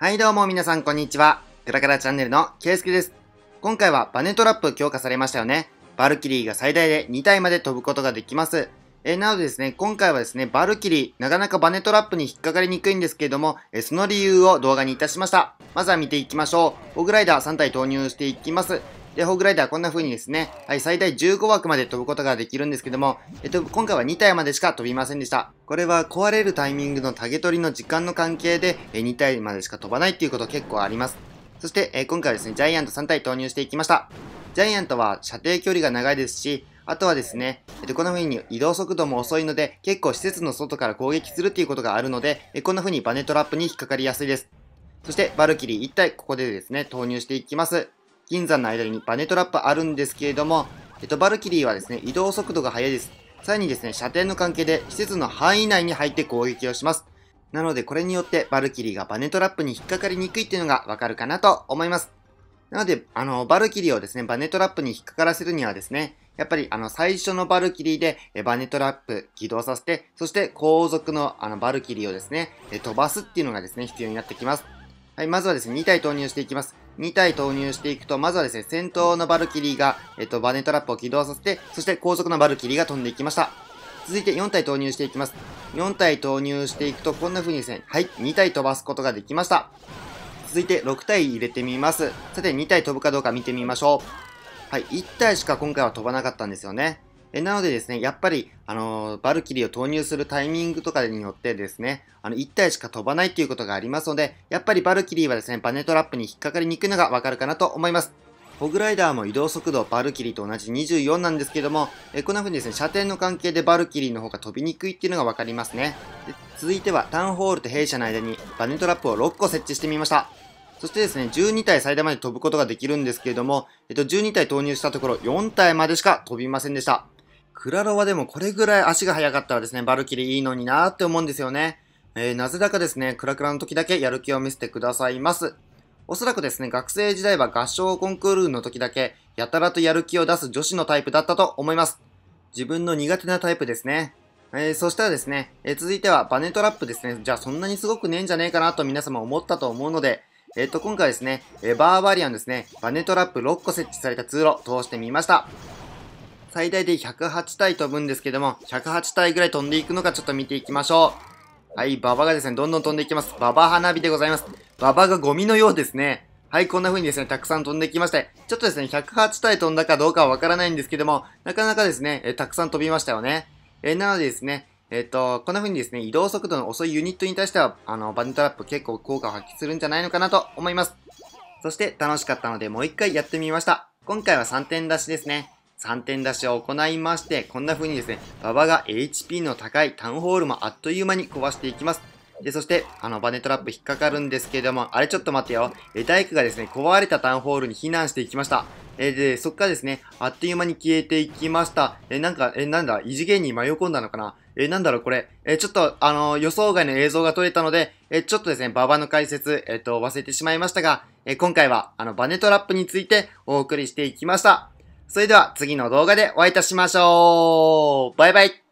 はいどうも皆さんこんにちは。グラグラチャンネルのケイスケです。今回はバネトラップ強化されましたよね。バルキリーが最大で2体まで飛ぶことができます。えなのでですね、今回はですね、バルキリー、なかなかバネトラップに引っかかりにくいんですけれども、えその理由を動画にいたしました。まずは見ていきましょう。オグライダー3体投入していきます。で、ホーグライダーこんな風にですね、はい、最大15枠まで飛ぶことができるんですけども、えっと、今回は2体までしか飛びませんでした。これは壊れるタイミングのタゲ取りの時間の関係で、え2体までしか飛ばないっていうこと結構あります。そして、え今回はですね、ジャイアント3体投入していきました。ジャイアントは射程距離が長いですし、あとはですね、えっと、こんな風に移動速度も遅いので、結構施設の外から攻撃するっていうことがあるので、えこんな風にバネトラップに引っかかりやすいです。そして、バルキリー1体、ここでですね、投入していきます。銀山の間にバネトラップあるんですけれども、えっと、バルキリーはですね、移動速度が速いです。さらにですね、射程の関係で施設の範囲内に入って攻撃をします。なので、これによってバルキリーがバネトラップに引っかかりにくいっていうのがわかるかなと思います。なので、あの、バルキリーをですね、バネトラップに引っかからせるにはですね、やっぱりあの最初のバルキリーでバネトラップ起動させて、そして後続のあのバルキリーをですね、飛ばすっていうのがですね、必要になってきます。はい、まずはですね、2体投入していきます。2体投入していくと、まずはですね、先頭のバルキリーが、えっと、バネトラップを起動させて、そして高速のバルキリーが飛んでいきました。続いて4体投入していきます。4体投入していくと、こんな風にですね、はい、2体飛ばすことができました。続いて6体入れてみます。さて、2体飛ぶかどうか見てみましょう。はい、1体しか今回は飛ばなかったんですよね。えなのでですね、やっぱり、あのー、バルキリーを投入するタイミングとかによってですね、あの、1体しか飛ばないっていうことがありますので、やっぱりバルキリーはですね、バネトラップに引っかかりにくいのがわかるかなと思います。ホグライダーも移動速度、バルキリーと同じ24なんですけども、えこんな風にですね、射程の関係でバルキリーの方が飛びにくいっていうのがわかりますね。で続いては、タウンホールと弊社の間にバネトラップを6個設置してみました。そしてですね、12体最大まで飛ぶことができるんですけれども、えっと、12体投入したところ4体までしか飛びませんでした。クラロワでもこれぐらい足が速かったらですね、バルキリーいいのになーって思うんですよね。えー、なぜだかですね、クラクラの時だけやる気を見せてくださいます。おそらくですね、学生時代は合唱コンクールの時だけ、やたらとやる気を出す女子のタイプだったと思います。自分の苦手なタイプですね。えー、そしたらですね、えー、続いてはバネトラップですね。じゃあそんなにすごくねえんじゃねえかなと皆様思ったと思うので、えっ、と、今回ですね、えバーバリアンですね、バネトラップ6個設置された通路、通してみました。最大で108体飛ぶんですけども、108体ぐらい飛んでいくのかちょっと見ていきましょう。はい、ババがですね、どんどん飛んでいきます。ババ花火でございます。ババがゴミのようですね。はい、こんな風にですね、たくさん飛んできまして、ちょっとですね、108体飛んだかどうかはわからないんですけども、なかなかですね、えたくさん飛びましたよね。えなのでですね、えっ、と、こんな風にですね、移動速度の遅いユニットに対しては、あの、バニトラップ結構効果を発揮するんじゃないのかなと思います。そして、楽しかったので、もう一回やってみました。今回は3点出しですね。3点出しを行いまして、こんな風にですね、馬場が HP の高いタウンホールもあっという間に壊していきます。で、そして、あの、バネトラップ引っかかるんですけれども、あれちょっと待ってよ。え、大工がですね、壊れたタウンホールに避難していきました。えで、そっからですね、あっという間に消えていきました。えなんか、えなんだ、異次元に迷い込んだのかなえなんだろう、これ。えちょっと、あの予想外の映像が撮れたので、えちょっとですね、馬場の解説、えっ、と、忘れてしまいましたが、え今回は、あの、バネトラップについてお送りしていきました。それでは次の動画でお会いいたしましょう。バイバイ。